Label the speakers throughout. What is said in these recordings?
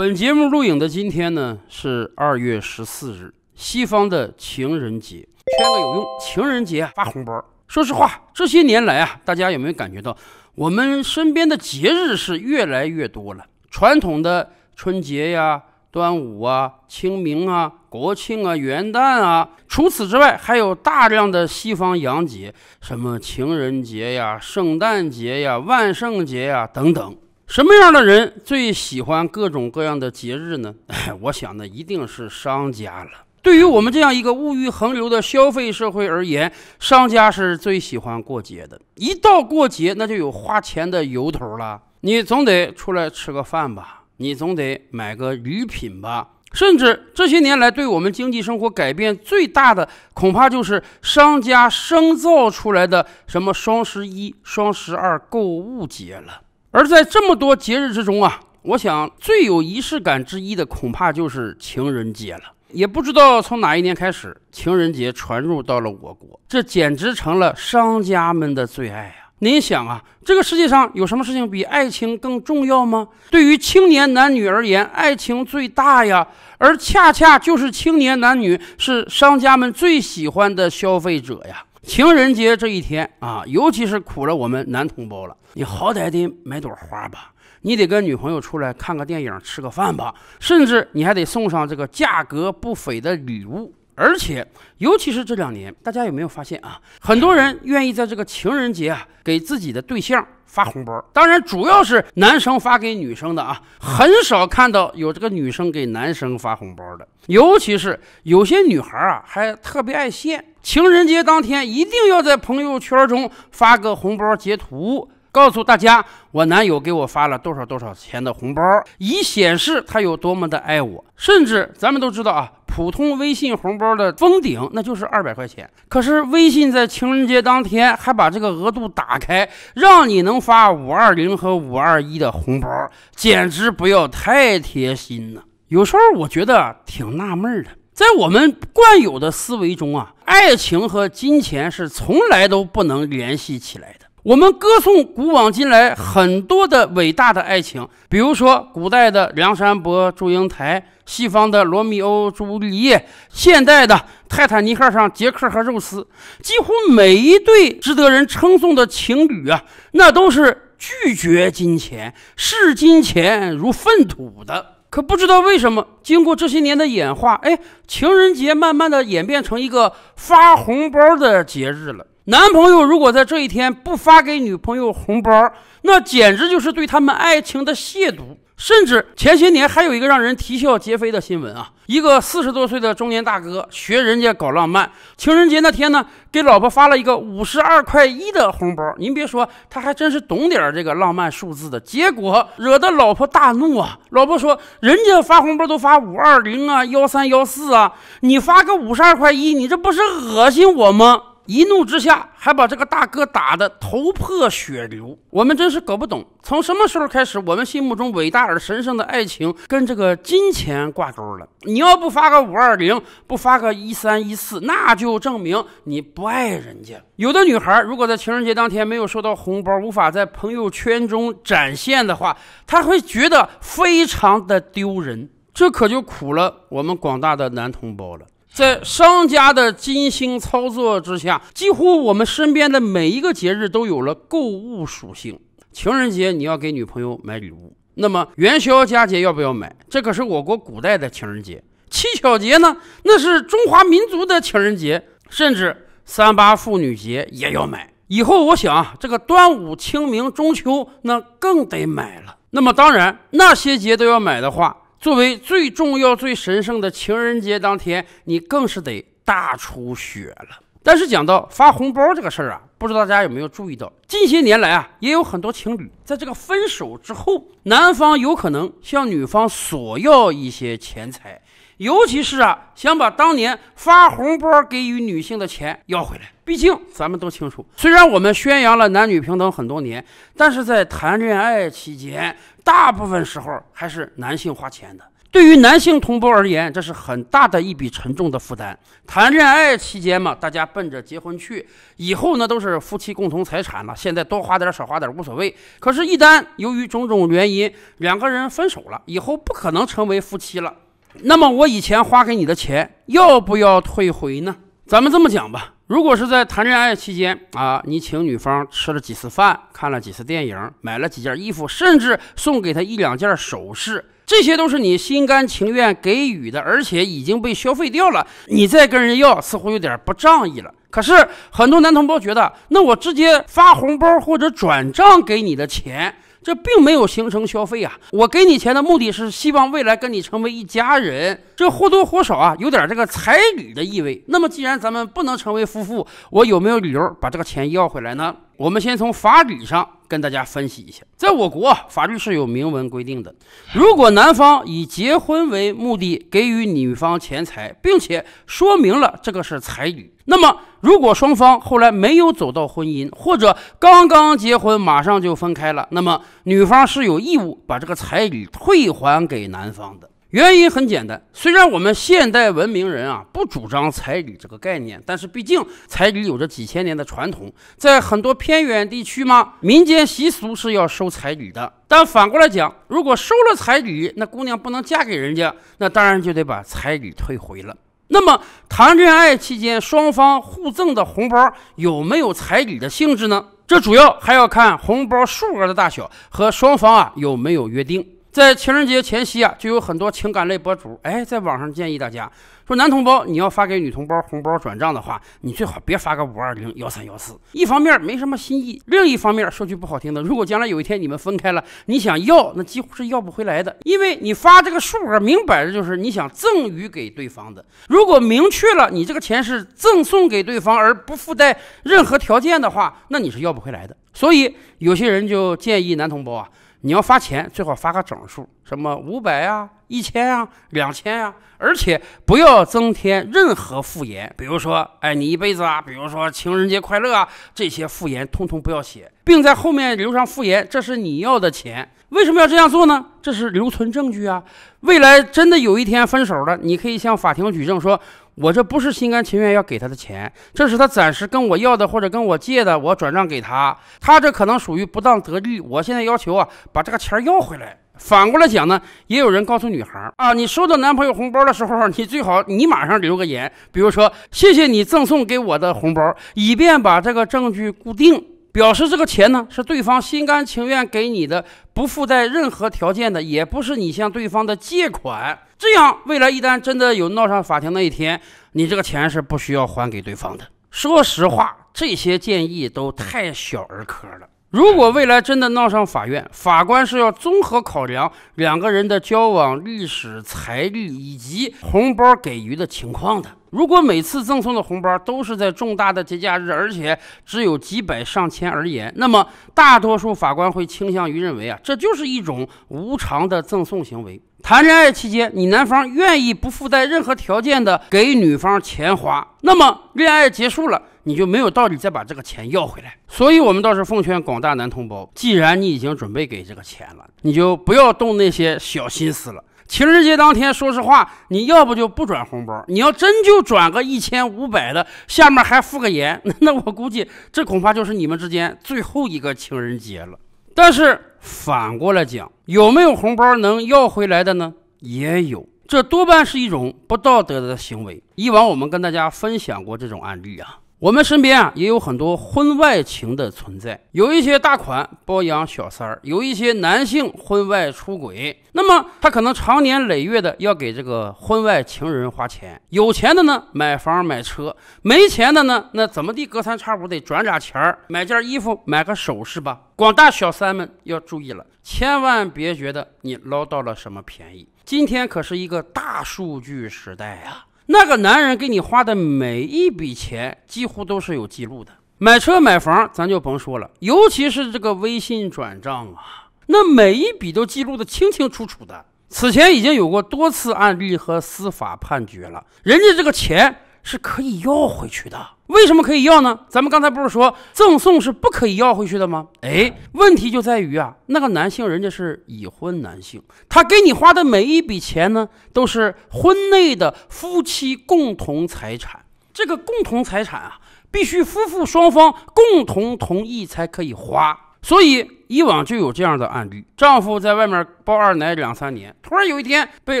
Speaker 1: 本节目录影的今天呢是二月十四日，西方的情人节，圈个有用。情人节发红包。说实话，这些年来啊，大家有没有感觉到，我们身边的节日是越来越多了？传统的春节呀、端午啊、清明啊、国庆啊、元旦啊，除此之外，还有大量的西方洋节，什么情人节呀、圣诞节呀、万圣节呀等等。什么样的人最喜欢各种各样的节日呢？我想，那一定是商家了。对于我们这样一个物欲横流的消费社会而言，商家是最喜欢过节的。一到过节，那就有花钱的由头了。你总得出来吃个饭吧，你总得买个礼品吧。甚至这些年来，对我们经济生活改变最大的，恐怕就是商家生造出来的什么双十一、双十二购物节了。而在这么多节日之中啊，我想最有仪式感之一的恐怕就是情人节了。也不知道从哪一年开始，情人节传入到了我国，这简直成了商家们的最爱啊！您想啊，这个世界上有什么事情比爱情更重要吗？对于青年男女而言，爱情最大呀。而恰恰就是青年男女是商家们最喜欢的消费者呀。情人节这一天啊，尤其是苦了我们男同胞了。你好歹得买朵花吧，你得跟女朋友出来看个电影、吃个饭吧，甚至你还得送上这个价格不菲的礼物。而且，尤其是这两年，大家有没有发现啊？很多人愿意在这个情人节啊，给自己的对象发红包。当然，主要是男生发给女生的啊，很少看到有这个女生给男生发红包的。尤其是有些女孩啊，还特别爱现，情人节当天一定要在朋友圈中发个红包截图，告诉大家我男友给我发了多少多少钱的红包，以显示他有多么的爱我。甚至咱们都知道啊。普通微信红包的封顶那就是二百块钱，可是微信在情人节当天还把这个额度打开，让你能发五二零和五二一的红包，简直不要太贴心呐，有时候我觉得挺纳闷的，在我们惯有的思维中啊，爱情和金钱是从来都不能联系起来的。我们歌颂古往今来很多的伟大的爱情，比如说古代的梁山伯祝英台，西方的罗密欧朱丽叶，现代的泰坦尼克上杰克和肉丝，几乎每一对值得人称颂的情侣啊，那都是拒绝金钱，视金钱如粪土的。可不知道为什么，经过这些年的演化，哎，情人节慢慢的演变成一个发红包的节日了。男朋友如果在这一天不发给女朋友红包，那简直就是对他们爱情的亵渎。甚至前些年还有一个让人啼笑皆非的新闻啊，一个四十多岁的中年大哥学人家搞浪漫，情人节那天呢，给老婆发了一个五十二块一的红包。您别说，他还真是懂点这个浪漫数字的。结果惹得老婆大怒啊！老婆说：“人家发红包都发五二零啊、幺三幺四啊，你发个五十二块一，你这不是恶心我吗？”一怒之下，还把这个大哥打得头破血流。我们真是搞不懂，从什么时候开始，我们心目中伟大而神圣的爱情跟这个金钱挂钩了？你要不发个五二零，不发个一三一四，那就证明你不爱人家。有的女孩儿，如果在情人节当天没有收到红包，无法在朋友圈中展现的话，她会觉得非常的丢人。这可就苦了我们广大的男同胞了。在商家的精心操作之下，几乎我们身边的每一个节日都有了购物属性。情人节你要给女朋友买礼物，那么元宵佳节要不要买？这可是我国古代的情人节。七巧节呢？那是中华民族的情人节，甚至三八妇女节也要买。以后我想，这个端午、清明、中秋那更得买了。那么当然，那些节都要买的话。作为最重要、最神圣的情人节当天，你更是得大出血了。但是讲到发红包这个事儿啊，不知道大家有没有注意到，近些年来啊，也有很多情侣在这个分手之后，男方有可能向女方索要一些钱财，尤其是啊，想把当年发红包给予女性的钱要回来。毕竟咱们都清楚，虽然我们宣扬了男女平等很多年，但是在谈恋爱期间。大部分时候还是男性花钱的。对于男性同胞而言，这是很大的一笔沉重的负担。谈恋爱期间嘛，大家奔着结婚去，以后呢都是夫妻共同财产了，现在多花点少花点无所谓。可是，一旦由于种种原因两个人分手了，以后不可能成为夫妻了，那么我以前花给你的钱要不要退回呢？咱们这么讲吧。如果是在谈恋爱期间啊，你请女方吃了几次饭，看了几次电影，买了几件衣服，甚至送给她一两件首饰，这些都是你心甘情愿给予的，而且已经被消费掉了。你再跟人要，似乎有点不仗义了。可是很多男同胞觉得，那我直接发红包或者转账给你的钱。这并没有形成消费啊！我给你钱的目的是希望未来跟你成为一家人，这或多或少啊有点这个彩礼的意味。那么既然咱们不能成为夫妇，我有没有理由把这个钱要回来呢？我们先从法理上跟大家分析一下，在我国法律是有明文规定的，如果男方以结婚为目的给予女方钱财，并且说明了这个是彩礼，那么如果双方后来没有走到婚姻，或者刚刚结婚马上就分开了，那么女方是有义务把这个彩礼退还给男方的。原因很简单，虽然我们现代文明人啊不主张彩礼这个概念，但是毕竟彩礼有着几千年的传统，在很多偏远地区嘛，民间习俗是要收彩礼的。但反过来讲，如果收了彩礼，那姑娘不能嫁给人家，那当然就得把彩礼退回了。那么谈恋爱期间双方互赠的红包有没有彩礼的性质呢？这主要还要看红包数额的大小和双方啊有没有约定。在情人节前夕啊，就有很多情感类博主哎，在网上建议大家说，男同胞你要发给女同胞红包转账的话，你最好别发个五二零幺三幺四。一方面没什么新意，另一方面说句不好听的，如果将来有一天你们分开了，你想要那几乎是要不回来的，因为你发这个数额明摆着就是你想赠予给对方的。如果明确了你这个钱是赠送给对方而不附带任何条件的话，那你是要不回来的。所以有些人就建议男同胞啊。你要发钱，最好发个整数，什么五百啊、一千啊、两千啊，而且不要增添任何附言，比如说，哎，你一辈子啊，比如说情人节快乐啊，这些附言通通不要写，并在后面留上附言，这是你要的钱。为什么要这样做呢？这是留存证据啊，未来真的有一天分手了，你可以向法庭举证说。我这不是心甘情愿要给他的钱，这是他暂时跟我要的或者跟我借的，我转账给他，他这可能属于不当得利。我现在要求啊，把这个钱要回来。反过来讲呢，也有人告诉女孩啊，你收到男朋友红包的时候，你最好你马上留个言，比如说谢谢你赠送给我的红包，以便把这个证据固定。表示这个钱呢是对方心甘情愿给你的，不附带任何条件的，也不是你向对方的借款。这样，未来一旦真的有闹上法庭那一天，你这个钱是不需要还给对方的。说实话，这些建议都太小儿科了。如果未来真的闹上法院，法官是要综合考量两个人的交往历史、财力以及红包给予的情况的。如果每次赠送的红包都是在重大的节假日，而且只有几百上千而言，那么大多数法官会倾向于认为啊，这就是一种无偿的赠送行为。谈恋爱期间，你男方愿意不附带任何条件的给女方钱花，那么恋爱结束了。你就没有道理再把这个钱要回来，所以，我们倒是奉劝广大男同胞，既然你已经准备给这个钱了，你就不要动那些小心思了。情人节当天，说实话，你要不就不转红包，你要真就转个一千五百的，下面还附个盐，那我估计这恐怕就是你们之间最后一个情人节了。但是反过来讲，有没有红包能要回来的呢？也有，这多半是一种不道德的行为。以往我们跟大家分享过这种案例啊。我们身边啊也有很多婚外情的存在，有一些大款包养小三儿，有一些男性婚外出轨，那么他可能常年累月的要给这个婚外情人花钱，有钱的呢买房买车，没钱的呢那怎么地隔三差五得转俩钱儿，买件衣服买个首饰吧。广大小三们要注意了，千万别觉得你捞到了什么便宜，今天可是一个大数据时代啊。那个男人给你花的每一笔钱，几乎都是有记录的。买车买房，咱就甭说了，尤其是这个微信转账啊，那每一笔都记录的清清楚楚的。此前已经有过多次案例和司法判决了，人家这个钱是可以要回去的。为什么可以要呢？咱们刚才不是说赠送是不可以要回去的吗？哎，问题就在于啊，那个男性人家是已婚男性，他给你花的每一笔钱呢，都是婚内的夫妻共同财产。这个共同财产啊，必须夫妇双方共同同意才可以花。所以以往就有这样的案例：丈夫在外面包二奶两三年，突然有一天被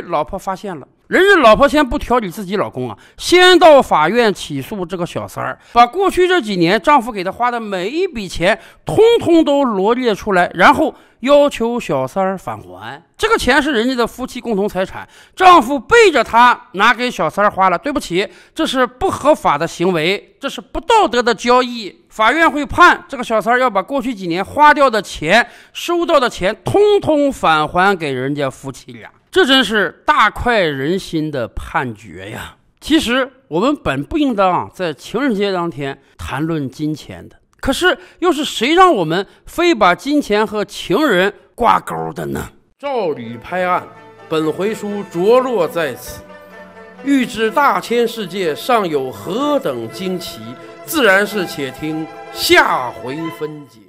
Speaker 1: 老婆发现了。人家老婆先不调理自己老公啊，先到法院起诉这个小三儿，把过去这几年丈夫给她花的每一笔钱，通通都罗列出来，然后要求小三儿返还。这个钱是人家的夫妻共同财产，丈夫背着她拿给小三儿花了，对不起，这是不合法的行为，这是不道德的交易。法院会判这个小三儿要把过去几年花掉的钱、收到的钱，通通返还给人家夫妻俩。这真是大快人心的判决呀！其实我们本不应当在情人节当天谈论金钱的，可是又是谁让我们非把金钱和情人挂钩的呢？照理拍案，本回书着落在此。欲知大千世界尚有何等惊奇，自然是且听下回分解。